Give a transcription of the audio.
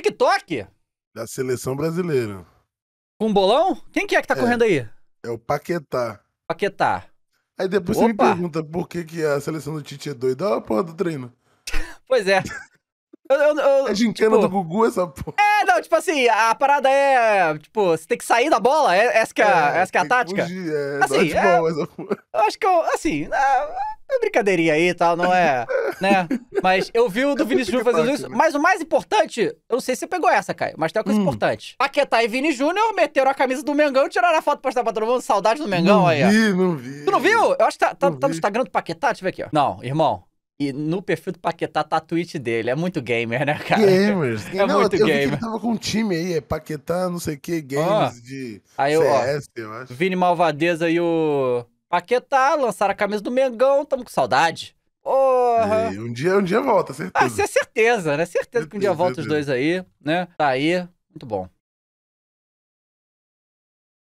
TikTok? Da seleção brasileira. Com um bolão? Quem que é que tá é, correndo aí? É o Paquetá. Paquetá. Aí depois Opa. você me pergunta por que, que a seleção do Tite é doida. Olha a porra do treino. pois é. Eu, eu, eu, é gincana tipo, do Gugu essa porra. É, não, tipo assim, a parada é. Tipo, você tem que sair da bola, é, essa, que é, é, essa que é a tática. Fugir, é, é assim, é, essa porra. Eu acho que eu. Assim, é, é brincadeirinha aí e tal, não é. né? Mas eu vi o do Vinícius Júnior fazendo isso. Né? Mas o mais importante, eu não sei se você pegou essa, Caio, mas tem uma coisa hum. importante. Paquetá e Vini Júnior meteram a camisa do Mengão e tiraram a foto pra estar pra todo mundo. Saudade do Mengão não aí, vi, ó. Não vi, Tu não viu? Eu acho que tá, tá, tá no Instagram do Paquetá, deixa eu ver aqui, ó. Não, irmão. E no perfil do Paquetá tá a tweet dele. É muito gamer, né, cara? Gamers. É não, muito eu, gamer. Eu vi que tava com um time aí, é Paquetá, não sei o que, games oh. de aí, CS, ó, eu acho. Vini Malvadeza e o Paquetá lançaram a camisa do Mengão, tamo com saudade. Ô, Porra. E um dia, um dia volta, certeza. Ah, isso é certeza, né? Certeza, certeza que um dia volta os dois aí, né? Tá aí, muito bom.